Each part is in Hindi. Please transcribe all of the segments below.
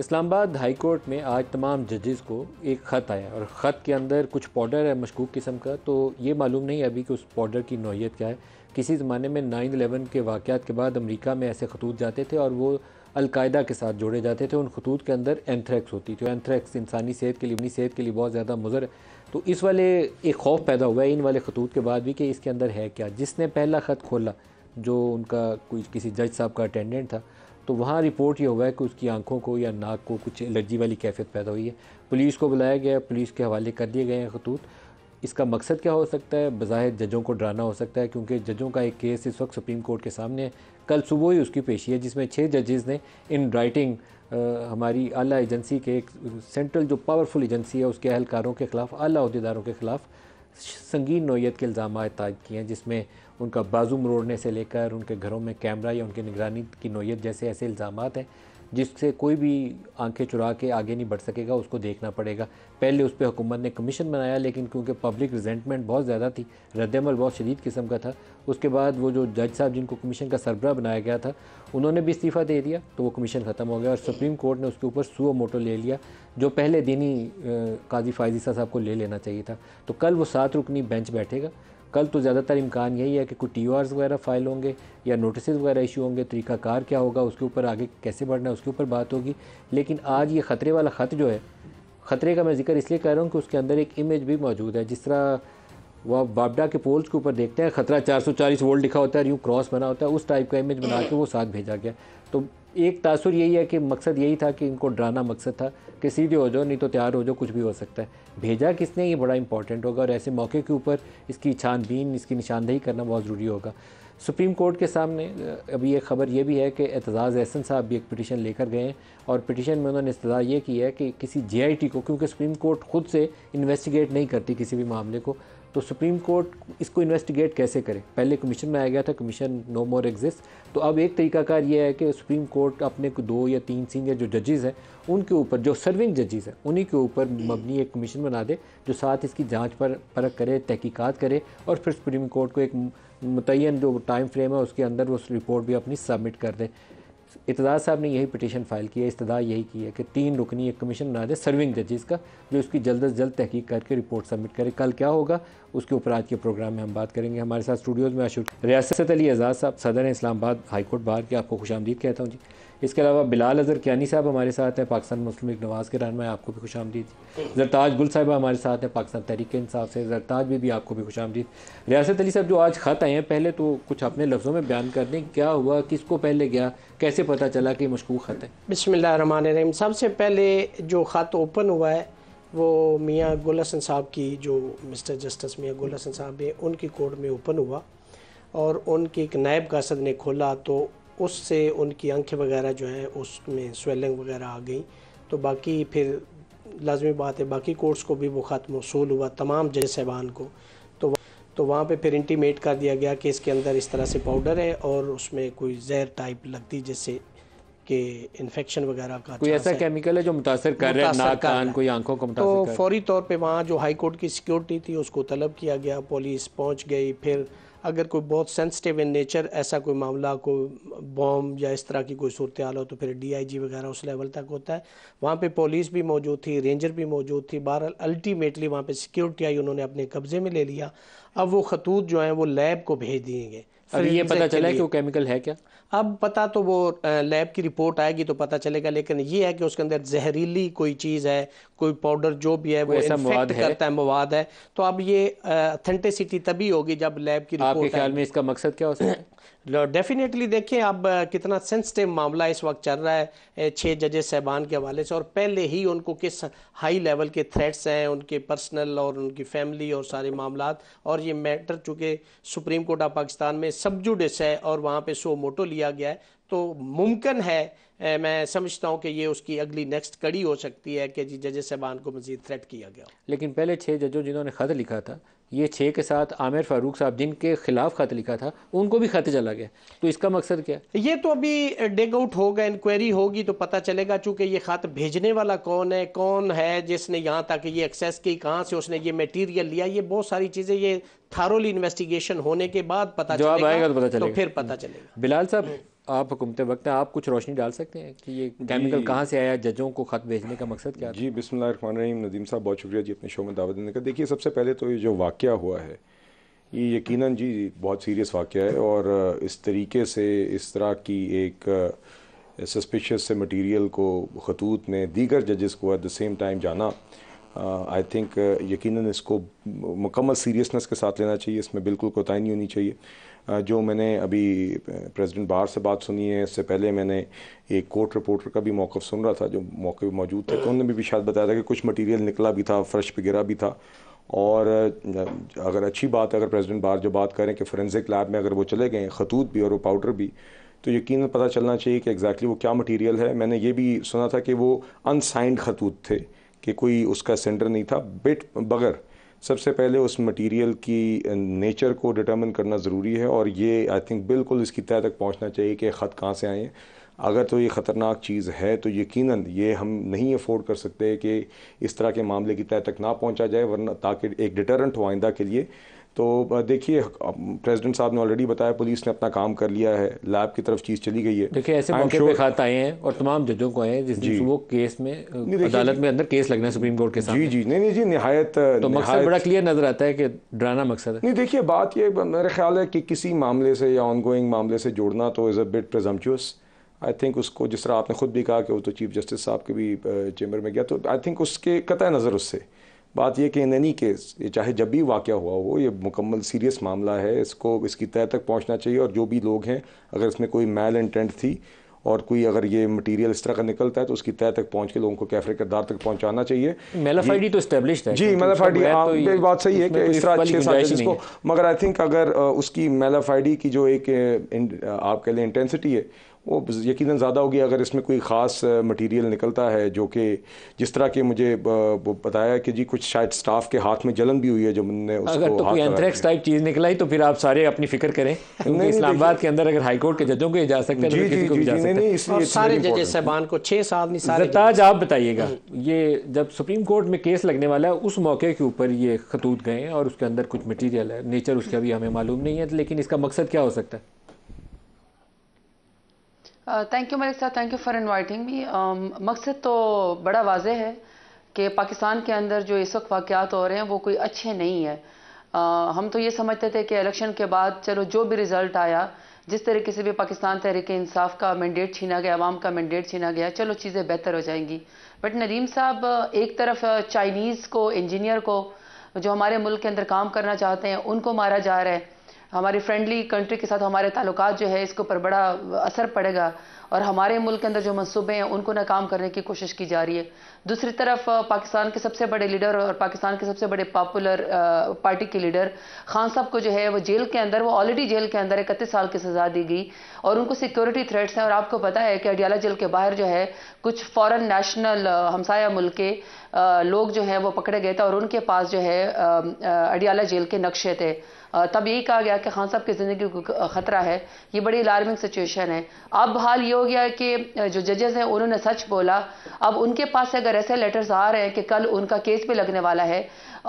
इस्लामाबाद हाई कोर्ट में आज तमाम जजेस को एक ख़त आया और ख़त के अंदर कुछ पाउडर है मशकूक किस्म का तो ये मालूम नहीं अभी कि उस पाउडर की नौीयत क्या है किसी ज़माने में नाइन अलेवन के वाक़ के बाद अमेरिका में ऐसे खतूत जाते थे और वो अलकायदा के साथ जोड़े जाते थे उन खतूत के अंदर एंथ्रैक्स होती थी एंथ्रैक्स इंसानी सेहत के लिए अपनी सेहत के लिए बहुत ज़्यादा मुजर है तो इस वाले एक खौफ पैदा हुआ है इन वाले खतूत के बाद भी कि इसके अंदर है क्या जिसने पहला ख़त खोला जो उनका कोई किसी जज साहब का अटेंडेंट था तो वहाँ रिपोर्ट ये हुआ है कि उसकी आंखों को या नाक को कुछ एलर्जी वाली कैफियत पैदा हुई है पुलिस को बुलाया गया पुलिस के हवाले कर दिए गए हैं खतूत इसका मकसद क्या हो सकता है बज़ाहिर जजों को डराना हो सकता है क्योंकि जजों का एक केस इस वक्त सुप्रीम कोर्ट के सामने है कल सुबह ही उसकी पेशी है जिसमें छः जजेस ने इन राइटिंग हमारी आला एजेंसी के एक सेंट्रल जो पावरफुल एजेंसी है उसके अहलकारों के ख़िलाफ़ आला अहदेदारों के ख़िलाफ़ संगीन नोयत के इल्ज़ाम ताज किए हैं जिसमें उनका बाजू मरोड़ने से लेकर उनके घरों में कैमरा या उनकी निगरानी की नोयत जैसे ऐसे इल्ज़ाम हैं जिससे कोई भी आंखें चुरा के आगे नहीं बढ़ सकेगा उसको देखना पड़ेगा पहले उस पर हुकूमत ने कमीशन बनाया लेकिन क्योंकि पब्लिक रिजेंटमेंट बहुत ज़्यादा थी रद्दमल बहुत शदीद किस्म का था उसके बाद वो जो जज साहब जिनको कमीशन का सरबरा बनाया गया था उन्होंने भी इस्तीफ़ा दे दिया तो वो कमीशन ख़त्म हो गया और सुप्रीम कोर्ट ने उसके ऊपर सुओ मोटो ले लिया जो पहले दिन ही काजी फायजीसा साहब को ले लेना चाहिए था तो कल वो सात रुकनी बेंच बैठेगा कल तो ज़्यादातर इम्कान यही है कि कुछ टी वगैरह फाइल होंगे या नोटिस वगैरह इशू होंगे तरीकाकार क्या होगा उसके ऊपर आगे कैसे बढ़ना है उसके ऊपर बात होगी लेकिन आज ये ख़तरे वाला ख़त जो है ख़तरे का मैं जिक्र इसलिए कर रहा हूँ कि उसके अंदर एक इमेज भी मौजूद है जिस तरह वह बाबडा के पोल्स के ऊपर देखते हैं खतरा 440 वोल्ट लिखा होता है यूँ क्रॉस बना होता है उस टाइप का इमेज बना के वो साथ भेजा गया तो एक तासुर यही है कि मकसद यही था कि इनको डराना मकसद था कि सीधे हो जाओ नहीं तो तैयार हो जाओ कुछ भी हो सकता है भेजा किसने ये बड़ा इंपॉर्टेंट होगा और ऐसे मौके के ऊपर इसकी छानबीन इसकी निशानदेही करना बहुत ज़रूरी होगा सुप्रीम कोर्ट के सामने अभी एक ख़बर यह भी है कि एतजाज़ एहसन साहब भी एक पटिशन लेकर गए हैं और पटिशन में उन्होंने इस्तः ये की है कि किसी टी को क्योंकि सुप्रीम कोर्ट खुद से इन्वेस्टिगेट नहीं करती किसी भी मामले को तो सुप्रीम कोर्ट इसको इन्वेस्टिगेट कैसे करे पहले कमीशन बनाया गया था कमीशन नो मोर एग्जिस्ट तो अब एक तरीकाकार ये है कि सुप्रीम कोर्ट अपने दो या तीन सीनियर जो जजेज़ हैं उनके ऊपर जो सर्विंग जजेस हैं उन्हीं के ऊपर मबनी एक कमीशन बना दे जो साथ इसकी जाँच पर परख करे तहकीक़ात करे और फिर सुप्रीम कोर्ट को एक मुतन जो टाइम फ्रेम है उसके अंदर वो उस रिपोर्ट भी अपनी सबमिट कर दें इतदार साहब ने यही पिटीशन फाइल की है इस्तः यही की है कि तीन रुकनी एक कमीशन बना दे सर्विंग जजेस का जो इसकी जल्द अज जल्द तहकीक करके रिपोर्ट सबमिट करे कल क्या होगा उसके ऊपर आज के प्रोग्राम में हम बात करेंगे हमारे साथ स्टूडियोज़ में अशोक रियासत अली आज़ाद साहब सदर इस्लामाबाद हाईकोर्ट बाहर के आपको खुश आमदीद कहता हूँ जी इसके अलावा बिलाल अजहर क्यानी साहब हमारे साथ हैं पाकिस्तान मुस्लिम लीग नवाज़ के में आपको भी खुश आमदीद जरताज गुल साहब हमारे साथ हैं पाकिस्तान तहरीक इंसाफ से जरताज भी, भी आपको भी खुश आमदीद रियासत अली साहब जो आज ख़त आए हैं पहले तो कुछ अपने लफ्ज़ों में बयान कर दें क्या हुआ किस को पहले गया कैसे पता चला कि मशकूक ख़त है बिसमीम सबसे पहले जो ख़त ओपन हुआ है वो मियाँ गुल हसन साहब की जो मिस्टर जस्टिस मियाँ गुल हसन साहब हैं उनकी कोर्ट में ओपन हुआ और उनके एक नायब कासद ने खोला तो उससे उनकी आंखें वगैरह जो हैं उसमें स्वेलिंग वगैरह आ गई तो बाकी फिर लाजमी बात है बाकी कोर्ट्स को भी वो ख़त मौसू हुआ तमाम जज साहबान को तो तो वहाँ पे फिर इंटीमेट कर दिया गया कि इसके अंदर इस तरह से पाउडर है और उसमें कोई जहर टाइप लगती जिससे कि इन्फेक्शन वगैरह का कोई ऐसा केमिकल है जो मुतासर कर रहा है नाक कान कोई आंखों को तो फौरी तौर पे वहाँ जो हाई कोर्ट की सिक्योरिटी थी उसको तलब किया गया पुलिस पहुँच गई फिर अगर कोई बहुत सेंसिटिव इन नेचर ऐसा कोई मामला कोई बॉम्ब या इस तरह की कोई सूरत हाल हो तो फिर डीआईजी वगैरह उस लेवल तक होता है वहाँ पे पुलिस भी मौजूद थी रेंजर भी मौजूद थी बहर अल्टीमेटली वहाँ पे सिक्योरिटी आई उन्होंने अपने कब्ज़े में ले लिया अब वो खतूत जो हैं वो लैब को भेज दिए गए अब ये पता चला कि वो केमिकल है क्या अब पता तो वो लैब की रिपोर्ट आएगी तो पता चलेगा लेकिन ये है कि उसके अंदर जहरीली कोई चीज़ है कोई पाउडर जो भी है वो है।, करता है मवाद है तो अब ये अथेंटिसिटी तभी होगी जब लैब की रिपोर्ट आपके ख्याल में इसका मकसद क्या हो सकता है डेफिनेटली देखें अब कितना सेंसिटिव मामला इस वक्त चल रहा है छः जजेस साहबान के हवाले से और पहले ही उनको किस हाई लेवल के थ्रेट्स हैं उनके पर्सनल और उनकी फैमिली और सारे मामला और ये मैटर चूँकि सुप्रीम कोर्ट ऑफ पाकिस्तान में जुडिस है और वहाँ पर सो मोटो लिया गया है तो मुमकिन है मैं समझता हूँ कि ये उसकी अगली नेक्स्ट कड़ी हो सकती है कि जी जजे साहबान को मजीद थ्रेट किया गया लेकिन पहले छः जजों जिन्होंने ख़त लिखा था ये छः के साथ आमिर फारूक साहब जिनके खिलाफ खत लिखा था उनको भी खत चला गया तो इसका मकसद क्या है ये तो अभी डेग आउट होगा इंक्वायरी होगी तो पता चलेगा चूंकि ये खत भेजने वाला कौन है कौन है जिसने यहाँ तक ये एक्सेस की कहाँ से उसने ये मटेरियल लिया ये बहुत सारी चीज़ें ये थारोली इन्वेस्टिगेशन होने के बाद पता जवाब आएगा तो पता तो चलेगा तो फिर पता चलेगा बिलाल साहब आप हुकूमत वक्त हैं आप कुछ रोशनी डाल सकते हैं कि ये केमिकल कहाँ से आया जजों को ख़त भेजने का मकसद क्या जी रहीम नदीम साहब बहुत शुक्रिया जी अपने शो में दावत देने का देखिए सबसे पहले तो ये जो वाक़ हुआ है ये यकीन जी बहुत सीरियस वाक़ है और इस तरीके से इस तरह की एक सस्पिशस uh, से मटीरियल को खतूत ने दीगर जजेस को एट द सेम टाइम जाना आई uh, थिंक uh, यकीनन इसको मुकम्मल सीरियसनेस के साथ लेना चाहिए इसमें बिल्कुल कोताही नहीं होनी चाहिए uh, जो मैंने अभी प्रेसिडेंट uh, बाहर से बात सुनी है इससे पहले मैंने एक कोर्ट रिपोर्टर का भी मौक़ सुन रहा था जो मौके पर मौजूद थे तो उन्होंने भी शायद बताया था कि कुछ मटीरियल निकला भी था फ्रश पे गिरा भी था और अगर अच्छी बात है अगर प्रेसिडेंट बाहर जो बात करें कि फोरेंसिक लैब में अगर वो चले गए खतूत भी और वो पाउडर भी तो यकीन पता चलना चाहिए कि एग्जैक्टली exactly वो क्या मटेरियल है मैंने ये भी सुना था कि वो अनसाइंड खतूत थे कि कोई उसका सेंटर नहीं था बिट बगैर सबसे पहले उस मटेरियल की नेचर को डिटर्मिन करना ज़रूरी है और ये आई थिंक बिल्कुल इसकी तय तक पहुंचना चाहिए कि ख़त कहाँ से आए हैं अगर तो ये ख़तरनाक चीज़ है तो यकीनन ये हम नहीं अफोर्ड कर सकते कि इस तरह के मामले की तय तक ना पहुंचा जाए वरना ताकि एक डिटरेंट हो आइंदा के लिए तो देखिए प्रेसिडेंट साहब ने ऑलरेडी बताया पुलिस ने अपना काम कर लिया है लैब की तरफ चीज़ चली गई है देखिए ऐसे मौके पे खात आए हैं और तमाम जजों को आए हैं जिस वो केस में अदालत में अंदर केस लगना है सुप्रीम कोर्ट के साथ जी जी नहीं नहीं जी निहायत तो मकसद बड़ा क्लियर नजर आता है कि डराना मकसद है नहीं देखिए बात ये मेरे ख्याल है कि किसी मामले से या गोइंग मामले से जोड़ना तो is a bit presumptuous I think उसको जिस तरह आपने खुद भी कहा कि वो तो चीफ जस्टिस साहब के भी चेंबर में गया तो आई थिंक उसके कतः नज़र उससे बात यह कि इन एनी केस ये चाहे जब भी वाक़ हुआ हो ये मुकम्मल सीरियस मामला है इसको इसकी तय तक पहुँचना चाहिए और जो भी लोग हैं अगर इसमें कोई मैल इंटेंट थी और कोई अगर ये मटेरियल इस तरह का निकलता है तो उसकी तय तक पहुंच के लोगों को कैफरे किरदार तक पहुंचाना चाहिए मेलाफाइडी तो है जी मेलाफाइडी आप हाँ, तो बात सही है कि इस तरह अच्छे साथ इसको मगर आई थिंक अगर उसकी मेलाफाइडी की जो एक आप कह लें इंटेंसिटी है वो यकीन ज़्यादा होगी अगर इसमें कोई ख़ास मटेरियल निकलता है जो कि जिस तरह के मुझे बताया कि जी कुछ शायद स्टाफ के हाथ में जलन भी हुई है जब उनने उसको अगर तो कोई एंथ्रेक्स टाइप चीज़ निकलाई तो फिर आप सारे अपनी फिक्र करें क्योंकि इस्लामाबाद के अंदर अगर हाईकोर्ट के जजों को जा सकते हैं तो सारे साहबान को छः साल नहीं सारे ताज आप बताइएगा हम्म। ये जब सुप्रीम कोर्ट में केस लगने वाला है उस मौके के ऊपर ये खतूत गए और उसके अंदर कुछ मटीरियल है नेचर उसका भी हमें मालूम नहीं है लेकिन इसका मकसद क्या हो सकता है थैंक यू मलिक साहब thank you for inviting me मकसद तो बड़ा वाज है कि पाकिस्तान के अंदर जो इस वक्त वाक़ात हो रहे हैं वो कोई अच्छे नहीं है आ, uh, हम तो ये समझते थे कि इलेक्शन के बाद चलो जो भी रिज़ल्ट आया जिस तरीके से भी पाकिस्तान तहरीक इंसाफ का मैंडेट छीना गया आवाम का मैंडेट छीना गया चलो चीज़ें बेहतर हो जाएंगी बट नदीम साहब uh, एक तरफ चाइनीज़ uh, को इंजीनियर को जो हमारे मुल्क के अंदर काम करना चाहते हैं उनको मारा जा रहा है हमारी फ्रेंडली कंट्री के साथ हमारे ताल्लुक जो है इसके ऊपर बड़ा असर पड़ेगा और हमारे मुल्क के अंदर जो मनसूबे हैं उनको नाकाम करने की कोशिश की जा रही है दूसरी तरफ पाकिस्तान के सबसे बड़े लीडर और पाकिस्तान के सबसे बड़े पॉपुलर पार्टी के लीडर खान साहब को जो है वो जेल के अंदर वो ऑलरेडी जेल के अंदर इकतीस साल की सज़ा दी गई और उनको सिक्योरिटी थ्रेट्स हैं और आपको पता है कि अडियाला जेल के बाहर जो है कुछ फॉरन नेशनल हमसाया मुल्क के लोग जो हैं वो पकड़े गए थे और उनके पास जो है अडियाला जेल के नक्शे थे तब यही कहा गया कि खान साहब की ज़िंदगी को ख़तरा है ये बड़ी अलार्मिंग सिचुएशन है अब हाल ये हो गया कि जो जजेस हैं उन्होंने सच बोला अब उनके पास से अगर ऐसे लेटर्स आ रहे हैं कि कल उनका केस भी लगने वाला है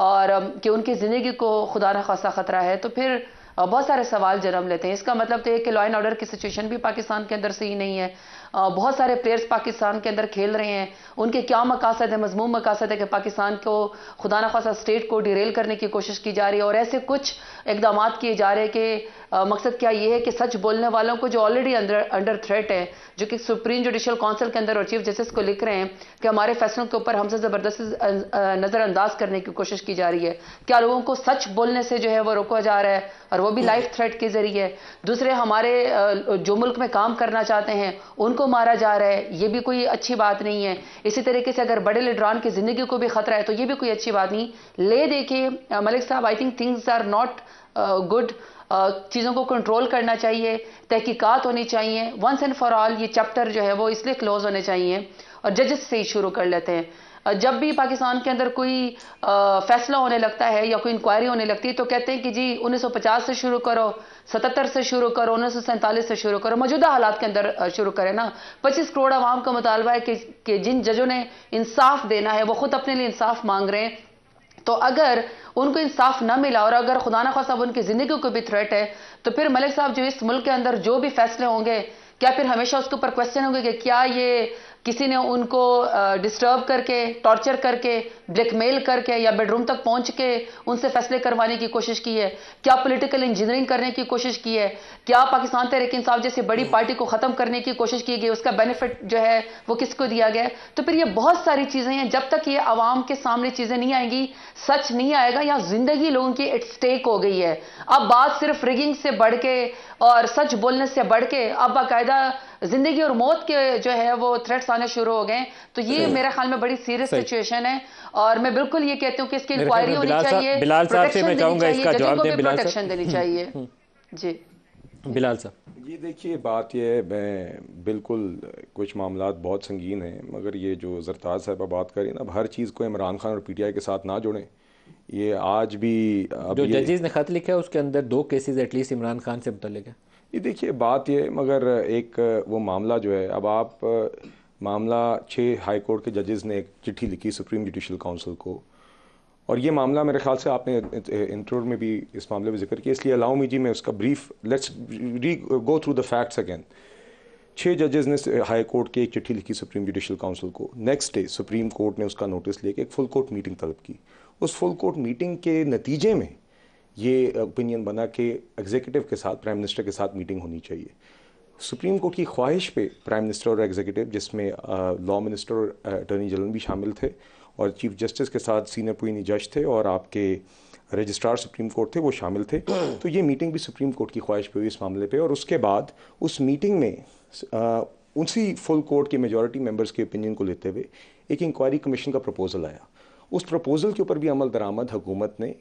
और कि उनकी ज़िंदगी को खुदा न खासा ख़तरा है तो फिर बहुत सारे सवाल जन्म लेते हैं इसका मतलब तो ये कि लॉ एंड ऑर्डर की सिचुएशन भी पाकिस्तान के अंदर सही नहीं है बहुत सारे प्लेयर्स पाकिस्तान के अंदर खेल रहे हैं उनके क्या मकासद है मजमूम मकासद है कि पाकिस्तान को खुदा न खासा स्टेट को डिरेल करने की कोशिश की जा रही है और ऐसे कुछ इकदाम किए जा रहे हैं कि मकसद क्या ये है कि सच बोलने वालों को जो ऑलरेडी अंडर थ्रेट है जो कि सुप्रीम जुडिशल काउंसिल के अंदर और चीफ जस्टिस को लिख रहे हैं कि हमारे फैसलों के ऊपर हमसे ज़बरदस्ती नज़रअंदाज करने की कोशिश की जा रही है क्या लोगों को सच बोलने से जो है वो रोका जा रहा है और वो भी लाइफ थ्रेट के ज़रिए दूसरे हमारे जो मुल्क में काम करना चाहते हैं उनको उनको मारा जा रहा है ये भी कोई अच्छी बात नहीं है इसी तरीके से अगर बड़े लीडरान की ज़िंदगी को भी खतरा है तो ये भी कोई अच्छी बात नहीं ले देखे मलिक साहब I think things are not good चीज़ों को कंट्रोल करना चाहिए तहकीकात होनी चाहिए वंस एंड फॉर ऑल ये चैप्टर जो है वो इसलिए क्लोज होने चाहिए और जजेस से ही शुरू कर लेते हैं जब भी पाकिस्तान के अंदर कोई फैसला होने लगता है या कोई इंक्वायरी होने लगती है तो कहते हैं कि जी 1950 से शुरू करो 77 से शुरू करो उन्नीस से शुरू करो मौजूदा हालात के अंदर शुरू करें ना 25 करोड़ आवाम का मुतालबा है कि, कि जिन जजों ने इंसाफ देना है वो खुद अपने लिए इंसाफ मांग रहे हैं तो अगर उनको इंसाफ ना मिला और अगर खुदा ना खासा उनकी ज़िंदगी को भी थ्रेट है तो फिर मलिक साहब जो इस मुल्क के अंदर जो भी फैसले होंगे क्या फिर हमेशा उसके ऊपर क्वेश्चन होंगे कि क्या ये किसी ने उनको डिस्टर्ब करके टॉर्चर करके ब्लैकमेल करके या बेडरूम तक पहुंच के उनसे फैसले करवाने की कोशिश की है क्या पॉलिटिकल इंजीनियरिंग करने की कोशिश की है क्या पाकिस्तान तहरीक इंसाफ जैसी बड़ी हम्म। पार्टी को ख़त्म करने की कोशिश की गई उसका बेनिफिट जो है वो किसको दिया गया तो फिर ये बहुत सारी चीज़ें हैं जब तक ये आवाम के सामने चीज़ें नहीं आएंगी सच नहीं आएगा या जिंदगी लोगों की एट स्टेक हो गई है अब बात सिर्फ रिगिंग से बढ़ के और सच बोलने से बढ़ के अब बाकायदा जिंदगी और मौत के जो है वो थ्रेट्स आने शुरू हो गए तो ये मेरे ख्याल में बड़ी सीरियस सिचुएशन है और मैं बिल्कुल ये कहती हूँ कि इसकी इंक्वायरी होनी चाहिए बिलाल साहब से मैं चाहूंगा इसका जवाब दें बिलाल साहब देनी हम्म। चाहिए हम्म। जी बिलाल साहब ये देखिए बात ये है मैं बिल्कुल कुछ मामला बहुत संगीन हैं मगर ये जो जरताज साहब बात करें ना हर चीज़ को इमरान खान और पीटीआई के साथ ना जोड़ें ये आज भी अब जो जजेज ने खत लिखा है उसके अंदर दो केसेस एटलीस्ट इमरान खान से मुतलिक है ये देखिए बात ये मगर एक वो मामला जो है अब आप मामला छः हाई कोर्ट के जजेस ने एक चिट्ठी लिखी सुप्रीम जुडिशल काउंसिल को और ये मामला मेरे ख्याल से आपने इंटरव्यू में भी इस मामले में जिक्र किया इसलिए अलाउ मी जी मैं उसका brief let's re go through the facts again छः जजेस ने हाई कोर्ट की एक चिट्ठी लिखी सुप्रीम जुडिशल काउंसिल को नेक्स्ट डे सुप्रीम कोर्ट ने उसका नोटिस लेके एक फुल कोर्ट मीटिंग तलब की उस फुल कोर्ट मीटिंग के नतीजे में ये ओपिनियन बना कि एग्जीक्यूटिव के साथ प्राइम मिनिस्टर के साथ मीटिंग होनी चाहिए सुप्रीम कोर्ट की ख्वाहिश पे प्राइम मिनिस्टर और एग्जीक्यूटिव जिसमें लॉ मिनिस्टर और अटर्नी जनरल भी शामिल थे और चीफ जस्टिस के साथ सीनियर पुनी जज थे और आपके रजिस्ट्रार सुप्रीम कोर्ट थे वो शामिल थे तो ये मीटिंग भी सुप्रीम कोर्ट की ख्वाहिश पे हुई इस मामले पे और उसके बाद उस मीटिंग में उसी फुल कोर्ट के मेजॉरिटी मेंबर्स के ओपिनियन को लेते हुए एक इंक्वायरी कमीशन का प्रपोजल आया उस प्रपोज़ल के ऊपर भी अमल दरामद हुकूमत ने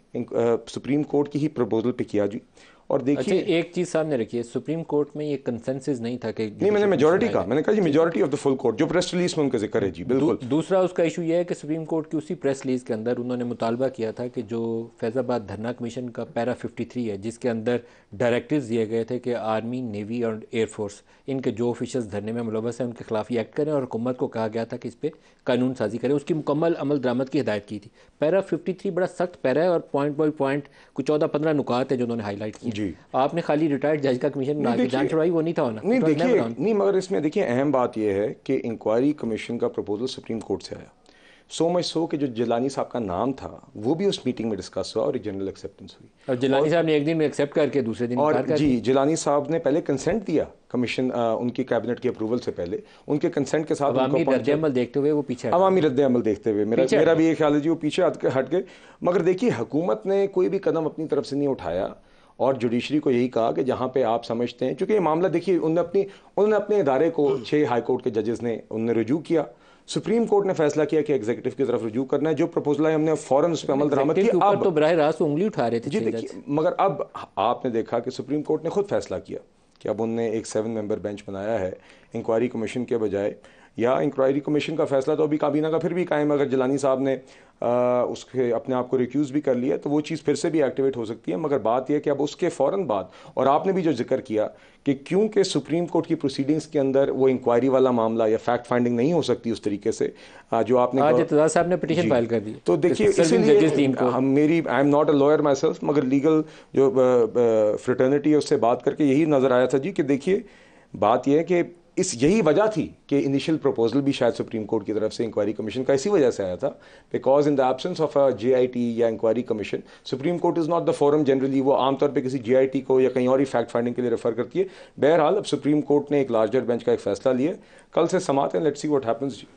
सुप्रीम कोर्ट की ही प्रपोज़ल पे किया जी और देखिए अच्छा, एक चीज सामने रखिए सुप्रीम कोर्ट में ये कंसेंसस नहीं था कि नहीं मैंने मेजोरिटी का मैंने कहा जी majority of the full court जो प्रेस रिलीज में उनका जिक्र है जी बिल्कुल दू, दूसरा उसका इशू यह है कि सुप्रीम कोर्ट की उसी प्रेस रिलीज के अंदर उन्होंने मुतालबा किया था कि जो फैजाबाद धरना कमीशन का पैरा थ्री है जिसके अंदर डायरेक्टिव दिए गए थे कि आर्मी नेवी और एयरफोर्स इनके जो ऑफिशर्स धरने में मुलवस हैं उनके खिलाफ एक्ट करें और हुकूमत को कहा गया था कि इस पर कानून साजी करें उसकी मुकम्मल अमल दरामद की हिदायत की थी पैरा फिफ्टी बड़ा सख्त पैरा है और पॉइंट बाई पॉइंट कुछ चौदह पंद्रह नुकात है जो उन्होंने हाईलाइट किए जी आपने खाली रिटायर्ड जज का कमीशन बना के जांच छुड़ाई वो नहीं था होना नहीं तो देखिए नहीं मगर इसमें देखिए अहम बात यह है कि इंक्वायरी कमीशन का प्रपोजल सुप्रीम कोर्ट से आया सो मच सो कि जो जलानी साहब का नाम था वो भी उस मीटिंग में डिस्कस हुआ और जनरल एक्सेप्टेंस हुई और जलानी साहब ने एक दिन में एक्सेप्ट करके दूसरे दिन और कर जी जलानी साहब ने पहले कंसेंट दिया कमीशन उनकी कैबिनेट की अप्रूवल से पहले उनके कंसेंट के साथ रद्दमल देखते हुए वो पीछे अवामी रद्द अमल देखते हुए मेरा मेरा भी ये ख्याल है जी वो पीछे हट गए मगर देखिए हुकूमत ने कोई भी कदम अपनी तरफ से नहीं उठाया और जुडिशरी को यही कहा कि जहाँ पे आप समझते हैं क्योंकि ये मामला देखिए उन्होंने अपनी उन्होंने अपने इदारे को हम्म। छः हाई कोर्ट के जजेस ने उन्होंने रजू किया सुप्रीम कोर्ट ने फैसला किया कि एग्जीक्यूटिव की तरफ रजू करना है जो प्रपोजल है हमने फॉरन उस पर अमल दरामद किया तो बरह रास्त उंगली उठा रहे थे जी देखिए मगर अब आपने देखा कि सुप्रीम कोर्ट ने खुद फैसला किया कि अब उनने एक सेवन मेंबर बेंच बनाया है इंक्वायरी कमीशन के बजाय या इंक्वायरी कमीशन का फैसला तो अभी काबीना का फिर भी कायम अगर जलानी साहब ने आ, उसके अपने आप को रिक्यूज़ भी कर लिया तो वो चीज़ फिर से भी एक्टिवेट हो सकती है मगर बात यह कि अब उसके फ़ौर बाद और आपने भी जो जिक्र किया कि क्योंकि सुप्रीम कोर्ट की प्रोसीडिंग्स के अंदर वो इंक्वायरी वाला मामला या फैक्ट फाइंडिंग नहीं हो सकती उस तरीके से जो आपने साहब ने पिटीशन फाइल कर दी तो देखिए मेरी I am not a lawyer myself मगर लीगल जो फ्रटर्निटी है उससे बात करके यही नज़र आया था जी कि देखिए बात यह है कि इस यही वजह थी कि इनिशियल प्रपोजल भी शायद सुप्रीम कोर्ट की तरफ से इंक्वायरी कमीशन का इसी वजह से आया था because in the absence of a J या inquiry commission supreme court is not the forum generally वो आमतौर पर किसी जे को या कहीं और ही फैक्ट फाइंडिंग के लिए रेफर करती है बहरहाल अब सुप्रीम कोर्ट ने एक लार्जर बेंच का एक फैसला लिया कल से समाते हैं लेट्स सी हैपन्स जी